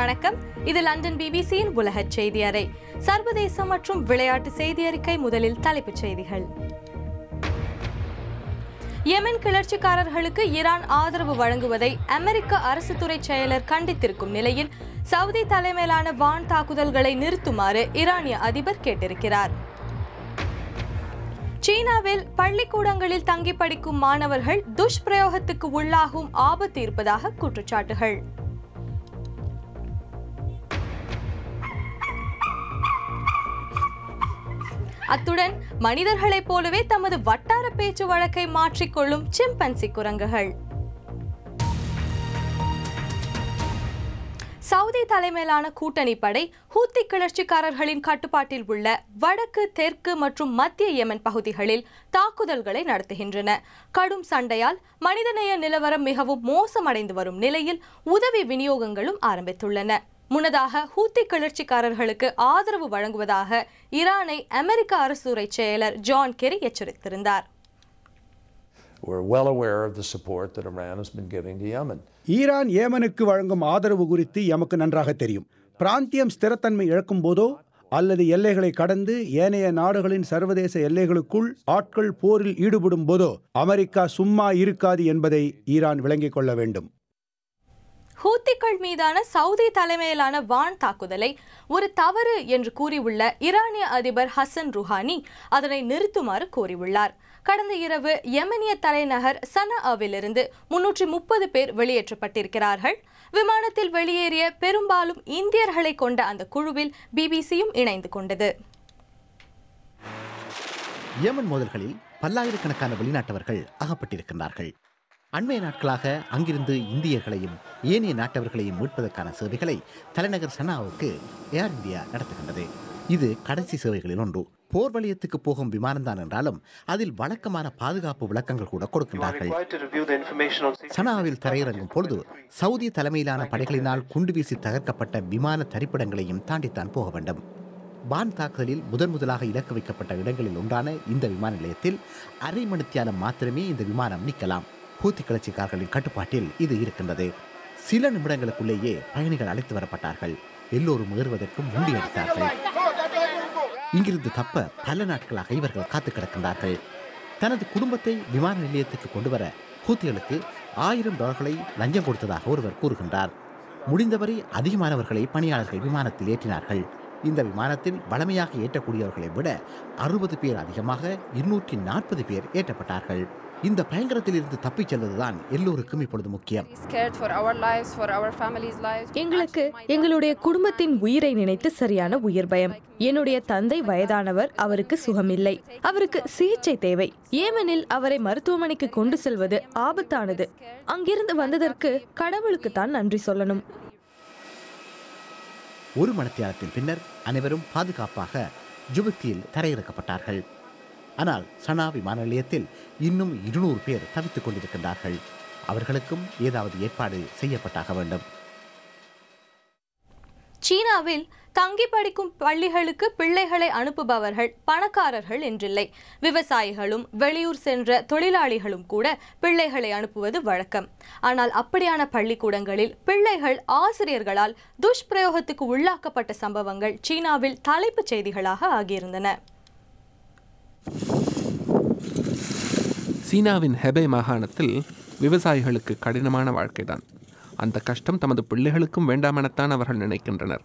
வணக்கம் இது லண்டன் பிபிசியின் உலக செய்தி அறை சர்வதேச மற்றும் விளையாட்டு செய்தி அறிக்கை முதலில் தலைப்புச் செய்திகள் யமன் கிளர்ச்சிக்காரர்களுக்கு ஈரான் ஆதரவு வழங்குவதை அமெரிக்க அரசு துறை செயலர் கண்டித்திருக்கும் நிலையில் சவுதி தலைமையிலான வான் தாக்குதல்களை நிறுத்துமாறு ஈரானிய அதிபர் கேட்டிருக்கிறார் சீனாவில் பள்ளிக்கூடங்களில் தங்கி படிக்கும் மாணவர்கள் துஷ்பிரயோகத்துக்கு உள்ளாகும் ஆபத்து இருப்பதாக குற்றச்சாட்டுகள் அத்துடன் மனிதர்களைப் போலவே தமது வட்டார பேச்சு வழக்கை மாற்றிக்கொள்ளும் சிம்பன்சி குரங்குகள் சவுதி தலைமையிலான கூட்டணி படை ஹூத்தி கிளர்ச்சிக்காரர்களின் கட்டுப்பாட்டில் உள்ள வடக்கு தெற்கு மற்றும் மத்திய யமன் பகுதிகளில் தாக்குதல்களை நடத்துகின்றன கடும் சண்டையால் மனிதநேய நிலவரம் மிகவும் மோசமடைந்து வரும் நிலையில் உதவி விநியோகங்களும் ஆரம்பித்துள்ளன முன்னதாக ஹூத்தி கிளர்ச்சிக்காரர்களுக்கு ஆதரவு வழங்குவதாக ஈரானை அமெரிக்க அரசுரை செயலர் ஜான் கெரி எச்சரித்திருந்தார் We're ஈரான் ஏமனுக்கு வழங்கும் ஆதரவு குறித்து எமக்கு நன்றாக தெரியும் பிராந்தியம் ஸ்திரத்தன்மை இழக்கும் போதோ அல்லது எல்லைகளை கடந்து ஏனைய நாடுகளின் சர்வதேச எல்லைகளுக்குள் ஆட்கள் போரில் ஈடுபடும் போதோ அமெரிக்கா சும்மா இருக்காது என்பதை ஈரான் விளங்கிக் கொள்ள வேண்டும் ஹூத்திகள் மீதான சவுதி தலைமையிலான வான் தாக்குதலை ஒரு தவறு என்று கூறியுள்ள ஈரானிய அதிபர் ஹசன் ருஹானி அதனை நிறுத்துமாறு கோரியுள்ளார் கடந்த இரவு யமனிய தலைநகர் சனஆவிலிருந்து முன்னூற்றி முப்பது பேர் வெளியேற்றப்பட்டிருக்கிறார்கள் விமானத்தில் வெளியேறிய பெரும்பாலும் இந்தியர்களை கொண்ட அந்த குழுவில் பிபிசியும் இணைந்து கொண்டது யமன் மோதல்களில் பல்லாயிரக்கணக்கான வெளிநாட்டவர்கள் அகப்பட்டிருக்கிறார்கள் அண்மைய நாட்களாக அங்கிருந்து இந்தியர்களையும் ஏனைய நாட்டவர்களையும் மீட்பதற்கான சேவைகளை தலைநகர் சனாவுக்கு ஏர் இந்தியா நடத்துகின்றது இது கடைசி சேவைகளில் ஒன்று போர் வலயத்துக்கு போகும் விமானம்தான் என்றாலும் அதில் வழக்கமான பாதுகாப்பு விளக்கங்கள் கூட கொடுக்கின்றார்கள் சனாவில் தரையிறங்கும் பொழுது சவுதி தலைமையிலான படைகளினால் குண்டு வீசி தகர்க்கப்பட்ட விமான தரிப்பிடங்களையும் தாண்டித்தான் போக வேண்டும் பான் தாக்குதலில் முதன் முதலாக இலக்கு வைக்கப்பட்ட இடங்களில் ஒன்றான இந்த விமான நிலையத்தில் அரை மணித்தியாலம் மாத்திரமே இந்த விமானம் நிற்கலாம் ஹூத்தி கிளர்ச்சிக்காரர்களின் கட்டுப்பாட்டில் இது இருக்கின்றது சில நிமிடங்களுக்குள்ளேயே பயணிகள் அழைத்து வரப்பட்டார்கள் எல்லோரும் ஏறுவதற்கும் அடித்தார்கள் இங்கிருந்து தப்ப பல நாட்களாக இவர்கள் காத்து கிடக்கின்றார்கள் தனது குடும்பத்தை விமான நிலையத்துக்கு கொண்டு வர ஹூத்திகளுக்கு ஆயிரம் டாலர்களை லஞ்சம் கொடுத்ததாக ஒருவர் கூறுகின்றார் முடிந்தவரை அதிகமானவர்களை பணியாளர்கள் விமானத்தில் ஏற்றினார்கள் இந்த விமானத்தில் வளமையாக ஏற்றக்கூடியவர்களை விட அறுபது பேர் அதிகமாக இருநூற்றி நாற்பது பேர் ஏற்றப்பட்டார்கள் இந்த பயங்கரத்தில் இருந்து தப்பிச் செல்வதுதான் எல்லோருக்கும் இப்பொழுது முக்கியம் எங்களுக்கு எங்களுடைய குடும்பத்தின் உயிரை நினைத்து சரியான உயிர் பயம் என்னுடைய தந்தை வயதானவர் அவருக்கு சுகமில்லை அவருக்கு சிகிச்சை தேவை ஏமெனில் அவரை மருத்துவமனைக்கு கொண்டு செல்வது ஆபத்தானது அங்கிருந்து வந்ததற்கு கடவுளுக்கு தான் நன்றி சொல்லணும் ஒரு மணத்தியாலத்தின் பின்னர் அனைவரும் பாதுகாப்பாக ஜுபுத்தியில் தரையிறக்கப்பட்டார்கள் ஆனால் சனா விமான நிலையத்தில் இன்னும் இருநூறு பேர் தவித்துக் கொண்டிருக்கின்றார்கள் அவர்களுக்கும் ஏதாவது ஏற்பாடு செய்யப்பட்டாக வேண்டும் சீனாவில் தங்கி படிக்கும் பள்ளிகளுக்கு பிள்ளைகளை அனுப்புபவர்கள் பணக்காரர்கள் என்றில்லை விவசாயிகளும் வெளியூர் சென்ற தொழிலாளிகளும் கூட பிள்ளைகளை அனுப்புவது வழக்கம் ஆனால் அப்படியான பள்ளிக்கூடங்களில் பிள்ளைகள் ஆசிரியர்களால் துஷ்பிரயோகத்துக்கு உள்ளாக்கப்பட்ட சம்பவங்கள் சீனாவில் தலைப்புச் செய்திகளாக ஆகியிருந்தன சீனாவின் ஹெபே மாகாணத்தில் விவசாயிகளுக்கு கடினமான வாழ்க்கைதான் அந்த கஷ்டம் தமது பிள்ளைகளுக்கும் வேண்டாமெனத்தான் அவர்கள் நினைக்கின்றனர்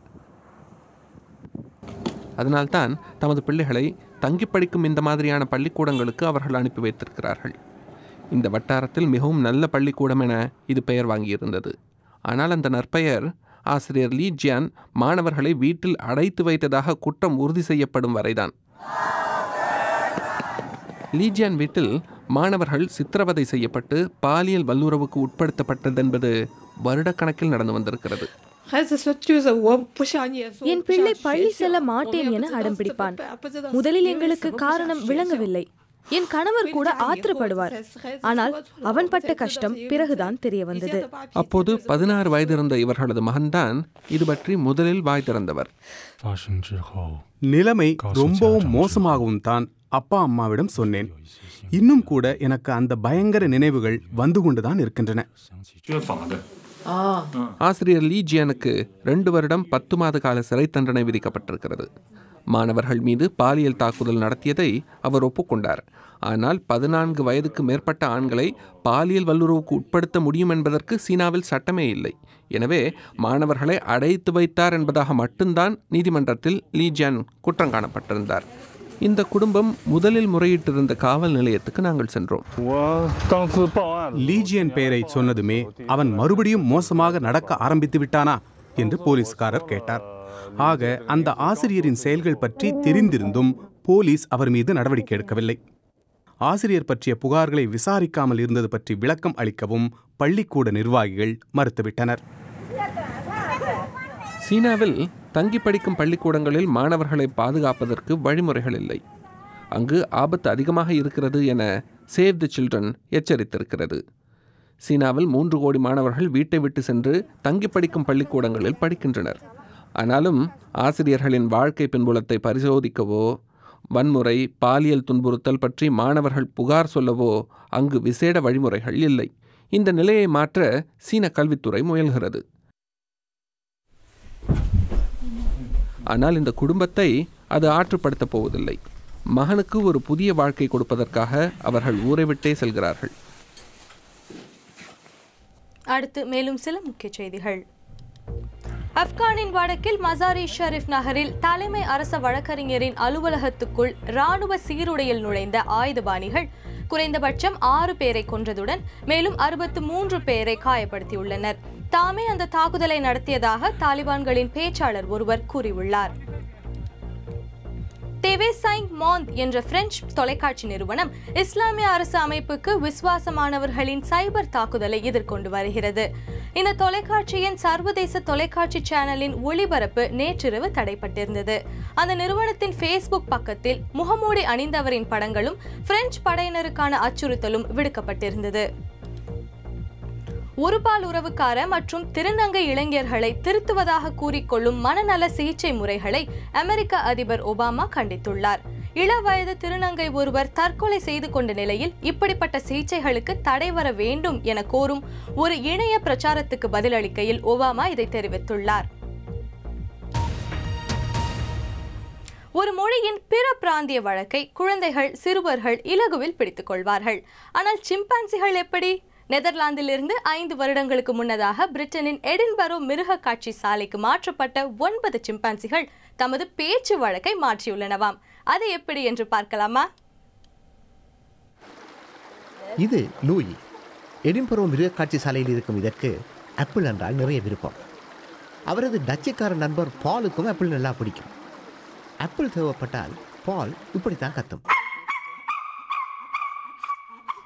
அதனால்தான் தமது பிள்ளைகளை தங்கி படிக்கும் இந்த மாதிரியான பள்ளிக்கூடங்களுக்கு அவர்கள் அனுப்பி வைத்திருக்கிறார்கள் இந்த வட்டாரத்தில் மிகவும் நல்ல பள்ளிக்கூடம் என இது பெயர் வாங்கியிருந்தது ஆனால் அந்த நற்பெயர் ஆசிரியர் லீ ஜியான் மாணவர்களை வீட்டில் அடைத்து வைத்ததாக குற்றம் உறுதி செய்யப்படும் வரைதான் லீஜியான் வீட்டில் மாணவர்கள் சித்திரவதை செய்யப்பட்டு பாலியல் வல்லுறவுக்கு உட்படுத்தப்பட்டது என்பது வருடக்கணக்கில் நடந்து வந்திருக்கிறது என் பிள்ளை பள்ளி செல்ல மாட்டேன் என அடம் பிடிப்பான் முதலில் எங்களுக்கு காரணம் விளங்கவில்லை என் கணவர் கூட ஆத்திரப்படுவார் ஆனால் அவன் பட்ட கஷ்டம் பிறகுதான் தெரிய வந்தது அப்போது பதினாறு வயது இருந்த இவர்களது மகன்தான் இது பற்றி முதலில் வாய் திறந்தவர் நிலைமை ரொம்பவும் மோசமாகவும் தான் அப்பா அம்மாவிடம் சொன்னேன் இன்னும் கூட எனக்கு அந்த பயங்கர நினைவுகள் வந்து கொண்டுதான் இருக்கின்றன ஆசிரியர் லீஜியனுக்கு ரெண்டு வருடம் பத்து மாத கால சிறை தண்டனை விதிக்கப்பட்டிருக்கிறது மாணவர்கள் மீது பாலியல் தாக்குதல் நடத்தியதை அவர் ஒப்புக்கொண்டார் ஆனால் பதினான்கு வயதுக்கு மேற்பட்ட ஆண்களை பாலியல் வல்லுறவுக்கு உட்படுத்த முடியும் என்பதற்கு சீனாவில் சட்டமே இல்லை எனவே மாணவர்களை அடைத்து வைத்தார் என்பதாக மட்டும்தான் நீதிமன்றத்தில் லீ குற்றம் காணப்பட்டிருந்தார் இந்த குடும்பம் முதலில் முறையிட்டிருந்த காவல் நிலையத்துக்கு நாங்கள் சென்றோம் லீஜியன் பெயரை சொன்னதுமே அவன் மறுபடியும் மோசமாக நடக்க ஆரம்பித்து விட்டானா என்று போலீஸ்காரர் கேட்டார் ஆக அந்த ஆசிரியரின் செயல்கள் பற்றி தெரிந்திருந்தும் போலீஸ் அவர் மீது நடவடிக்கை எடுக்கவில்லை ஆசிரியர் பற்றிய புகார்களை விசாரிக்காமல் இருந்தது பற்றி விளக்கம் அளிக்கவும் பள்ளிக்கூட நிர்வாகிகள் மறுத்துவிட்டனர் சீனாவில் தங்கி படிக்கும் பள்ளிக்கூடங்களில் மாணவர்களை பாதுகாப்பதற்கு வழிமுறைகள் இல்லை அங்கு ஆபத்து அதிகமாக இருக்கிறது என சேவ் தி சில்ட்ரன் எச்சரித்திருக்கிறது சீனாவில் மூன்று கோடி மாணவர்கள் வீட்டை விட்டு சென்று தங்கி படிக்கும் பள்ளிக்கூடங்களில் படிக்கின்றனர் ஆனாலும் ஆசிரியர்களின் வாழ்க்கை பின்புலத்தை பரிசோதிக்கவோ வன்முறை பாலியல் துன்புறுத்தல் பற்றி மாணவர்கள் புகார் சொல்லவோ அங்கு விசேட வழிமுறைகள் இல்லை இந்த நிலையை மாற்ற சீன கல்வித்துறை முயல்கிறது ஆனால் இந்த குடும்பத்தை அது ஆற்றுப்படுத்தப் போவதில்லை மகனுக்கு ஒரு புதிய வாழ்க்கை கொடுப்பதற்காக அவர்கள் ஊரை விட்டே செல்கிறார்கள் அடுத்து மேலும் சில முக்கிய செய்திகள் ஆப்கானின் வடக்கில் மசாரி ஷரீப் நகரில் தலைமை அரச வழக்கறிஞரின் அலுவலகத்துக்குள் ராணுவ சீருடையில் நுழைந்த ஆயுதபாணிகள் குறைந்தபட்சம் ஆறு பேரை கொன்றதுடன் மேலும் அறுபத்து மூன்று பேரை காயப்படுத்தியுள்ளனர் தாமே அந்த தாக்குதலை நடத்தியதாக தாலிபான்களின் பேச்சாளர் ஒருவர் கூறியுள்ளார் தேவேசாயிங் மாந்த் என்ற பிரெஞ்சு தொலைக்காட்சி நிறுவனம் இஸ்லாமிய அரசு அமைப்புக்கு விசுவாசமானவர்களின் சைபர் தாக்குதலை எதிர்கொண்டு வருகிறது இந்த தொலைக்காட்சியின் சர்வதேச தொலைக்காட்சி சேனலின் ஒளிபரப்பு நேற்றிரவு தடைப்பட்டிருந்தது அந்த நிறுவனத்தின் ஃபேஸ்புக் பக்கத்தில் முகமூடி அணிந்தவரின் படங்களும் பிரெஞ்சு படையினருக்கான அச்சுறுத்தலும் விடுக்கப்பட்டிருந்தது ஒருபால் உறவுக்கார மற்றும் திருநங்கை இளைஞர்களை திருத்துவதாக கூறிக்கொள்ளும் மனநல சிகிச்சை முறைகளை அமெரிக்க அதிபர் ஒபாமா கண்டித்துள்ளார் இளவயது திருநங்கை ஒருவர் தற்கொலை செய்து கொண்ட நிலையில் இப்படிப்பட்ட சிகிச்சைகளுக்கு தடை வர வேண்டும் என கோரும் ஒரு இணைய பிரச்சாரத்துக்கு பதிலளிக்கையில் ஒபாமா இதை தெரிவித்துள்ளார் ஒரு மொழியின் பிற பிராந்திய வழக்கை குழந்தைகள் சிறுவர்கள் இலகுவில் பிடித்துக் கொள்வார்கள் ஆனால் சிம்பான்சிகள் எப்படி நெதர்லாந்திலிருந்து ஐந்து வருடங்களுக்கு முன்னதாக பிரிட்டனின் எடின்பரோ மிருக காட்சி சாலைக்கு மாற்றப்பட்ட ஒன்பது சிம்பான்சிகள் தமது பேச்சு வழக்கை மாற்றியுள்ளனவாம் அது எப்படி என்று பார்க்கலாமா இது லூயி எடின்பரோ மிருக காட்சி சாலையில் இருக்கும் இதற்கு ஆப்பிள் என்றால் நிறைய விருப்பம் அவரது டச்சுக்கார நண்பர் பாலுக்கும் ஆப்பிள் நல்லா பிடிக்கும் ஆப்பிள் தேவைப்பட்டால் பால் இப்படித்தான் கத்தும்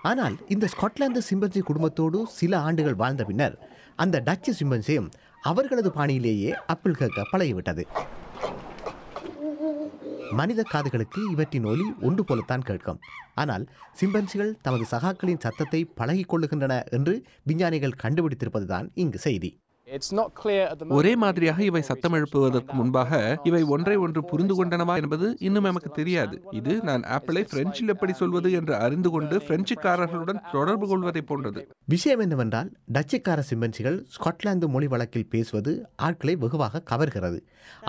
ஆனால் இந்த ஸ்காட்லாந்து சிம்பன்சி குடும்பத்தோடு சில ஆண்டுகள் வாழ்ந்த பின்னர் அந்த டச்சு சிம்பன்சியும் அவர்களது பாணியிலேயே அப்பிள் கேட்க பழகிவிட்டது மனித காதுகளுக்கு இவற்றின் ஒலி ஒன்று போலத்தான் கேட்கும் ஆனால் சிம்பன்சிகள் தமது சகாக்களின் சத்தத்தை பழகிக் கொள்ளுகின்றன என்று விஞ்ஞானிகள் கண்டுபிடித்திருப்பதுதான் இங்கு செய்தி ஒரே மாதிரியாக இவை சத்தம் எழுப்புவதற்கு முன்பாக இவை ஒன்றை ஒன்று புரிந்து கொண்டனவா என்பது இன்னும் நமக்கு தெரியாது இது நான் ஆப்பிளை பிரெஞ்சில் எப்படி சொல்வது என்று அறிந்து கொண்டு பிரெஞ்சுக்காரர்களுடன் தொடர்பு கொள்வதை போன்றது விஷயம் என்னவென்றால் டச்சுக்கார சிம்பன்சிகள் ஸ்காட்லாந்து மொழி வழக்கில் பேசுவது ஆட்களை வெகுவாக கவர்கிறது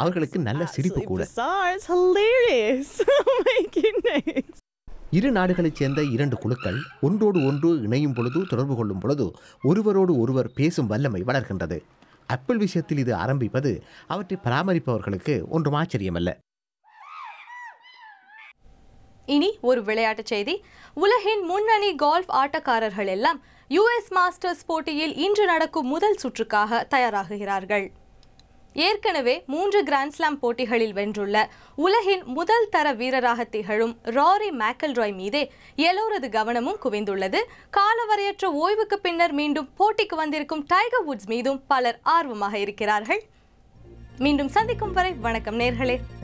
அவர்களுக்கு நல்ல சிரிப்பு கூட இரு நாடுகளைச் சேர்ந்த இரண்டு குழுக்கள் ஒன்றோடு ஒன்று இணையும் பொழுது தொடர்பு கொள்ளும் பொழுது ஒருவரோடு ஒருவர் பேசும் வல்லமை வளர்கின்றது அப்பிள் விஷயத்தில் இது ஆரம்பிப்பது அவற்றை பராமரிப்பவர்களுக்கு ஒன்றும் ஆச்சரியமல்ல இனி ஒரு விளையாட்டு செய்தி உலகின் முன்னணி கோல்ஃப் ஆட்டக்காரர்கள் எல்லாம் யுஎஸ் மாஸ்டர்ஸ் போட்டியில் இன்று நடக்கும் முதல் சுற்றுக்காக தயாராகுகிறார்கள் ஏற்கனவே மூன்று கிராண்ட்ஸ்லாம் போட்டிகளில் வென்றுள்ள உலகின் முதல் தர வீரராக திகழும் ராரி மேக்கல்ராய் மீதே எல்லோரது கவனமும் குவிந்துள்ளது காலவரையற்ற ஓய்வுக்கு பின்னர் மீண்டும் போட்டிக்கு வந்திருக்கும் டைகர் வுட்ஸ் மீதும் பலர் ஆர்வமாக இருக்கிறார்கள் மீண்டும் சந்திக்கும் வரை வணக்கம் நேர்களே